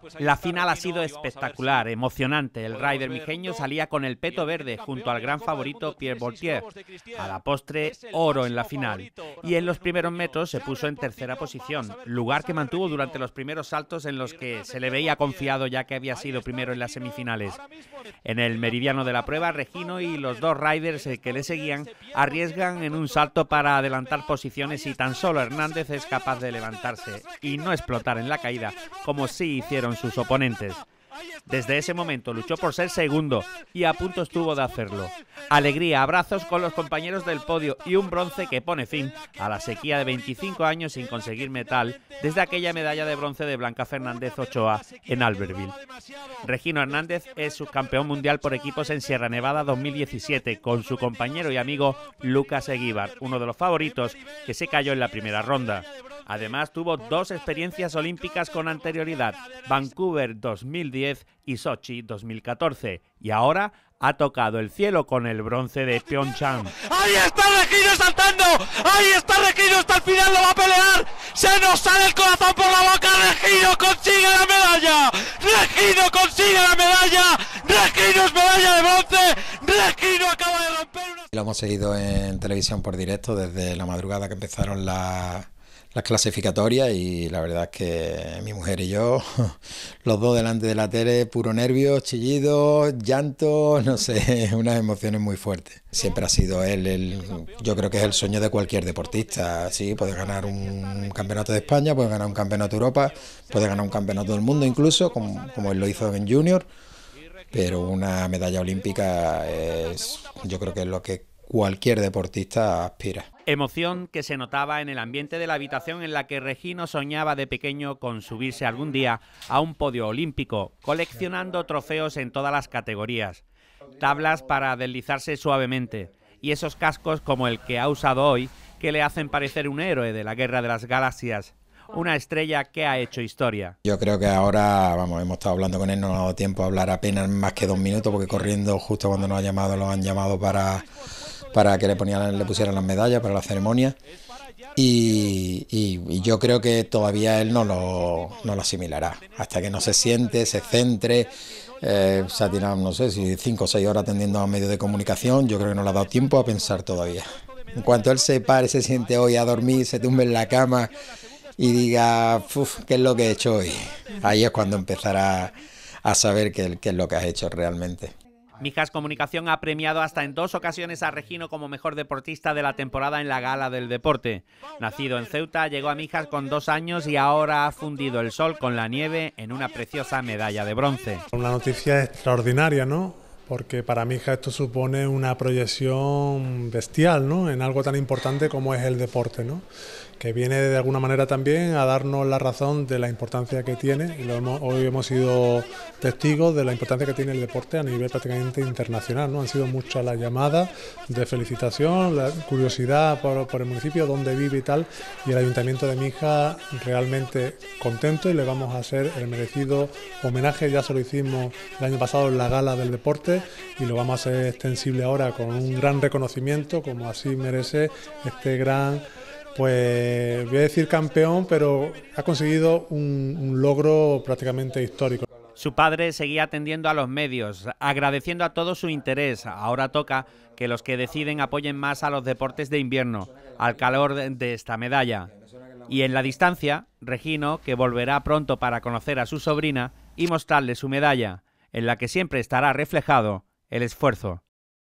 Pues, la final ha sido espectacular, emocionante. El rider mijeño salía con el peto verde junto al gran favorito Pierre Voltier. A la postre, oro en la final. Y en los primeros metros se puso en tercera posición, lugar que mantuvo durante los primeros saltos en los que se le veía confiado ya que había sido primero en las semifinales. En el meridiano de la prueba, Regino y los dos riders que le seguían arriesgan en un salto para adelantar posiciones y tan solo Hernández es capaz de levantarse y no explotar en la caída, como sí hicieron sus oponentes. Desde ese momento luchó por ser segundo y a punto estuvo de hacerlo. Alegría, abrazos con los compañeros del podio y un bronce que pone fin a la sequía de 25 años sin conseguir metal desde aquella medalla de bronce de Blanca Fernández Ochoa en Albertville. Regino Hernández es subcampeón mundial por equipos en Sierra Nevada 2017 con su compañero y amigo Lucas Eguíbar, uno de los favoritos que se cayó en la primera ronda. Además, tuvo dos experiencias olímpicas con anterioridad, Vancouver 2010 y Sochi 2014. Y ahora ha tocado el cielo con el bronce de Pyeongchang. ¡Ahí está Regino saltando! ¡Ahí está Regino hasta el final lo va a pelear! ¡Se nos sale el corazón por la boca! ¡Regino consigue la medalla! ¡Regino consigue la medalla! ¡Regino es medalla de bronce! ¡Regino acaba de romper una... Lo hemos seguido en televisión por directo desde la madrugada que empezaron las las clasificatorias y la verdad es que mi mujer y yo, los dos delante de la tele, puro nervios, chillidos, llanto, no sé, unas emociones muy fuertes. Siempre ha sido él, el, yo creo que es el sueño de cualquier deportista, sí, puedes ganar un campeonato de España, puedes ganar un campeonato de Europa, puedes ganar un campeonato del mundo incluso, como, como él lo hizo en junior, pero una medalla olímpica es, yo creo que es lo que cualquier deportista aspira. Emoción que se notaba en el ambiente de la habitación en la que Regino soñaba de pequeño con subirse algún día a un podio olímpico, coleccionando trofeos en todas las categorías, tablas para deslizarse suavemente y esos cascos como el que ha usado hoy que le hacen parecer un héroe de la Guerra de las Galaxias. Una estrella que ha hecho historia. Yo creo que ahora, vamos, hemos estado hablando con él, no nos ha dado tiempo a hablar apenas más que dos minutos, porque corriendo justo cuando nos ha llamado, lo han llamado para para que le, le pusieran las medallas para la ceremonia. Y, yo creo que todavía él no lo, no asimilará, hasta que no se siente, se centre. Eh, se ha tirado, no sé, si cinco o seis horas atendiendo a medios de comunicación, yo creo que no le ha dado tiempo a pensar todavía. En cuanto él se pare, se siente hoy a dormir, se tumbe en la cama y diga, Uf, ¿qué es lo que he hecho hoy? Ahí es cuando empezará a saber qué es lo que has hecho realmente. Mijas Comunicación ha premiado hasta en dos ocasiones a Regino como mejor deportista de la temporada en la Gala del Deporte. Nacido en Ceuta, llegó a Mijas con dos años y ahora ha fundido el sol con la nieve en una preciosa medalla de bronce. Una noticia extraordinaria, ¿no? Porque para Mijas esto supone una proyección bestial, ¿no? En algo tan importante como es el deporte, ¿no? que viene de alguna manera también a darnos la razón de la importancia que tiene, hoy hemos sido testigos de la importancia que tiene el deporte a nivel prácticamente internacional. ¿no? Han sido muchas las llamadas de felicitación, la curiosidad por, el municipio, donde vive y tal, y el ayuntamiento de Mija realmente contento y le vamos a hacer el merecido homenaje, ya se lo hicimos el año pasado en la gala del deporte y lo vamos a hacer extensible ahora con un gran reconocimiento, como así merece este gran pues voy a decir campeón, pero ha conseguido un, logro prácticamente histórico. Su padre seguía atendiendo a los medios, agradeciendo a todos su interés. Ahora toca que los que deciden apoyen más a los deportes de invierno, al calor de esta medalla. Y en la distancia, Regino, que volverá pronto para conocer a su sobrina y mostrarle su medalla, en la que siempre estará reflejado el esfuerzo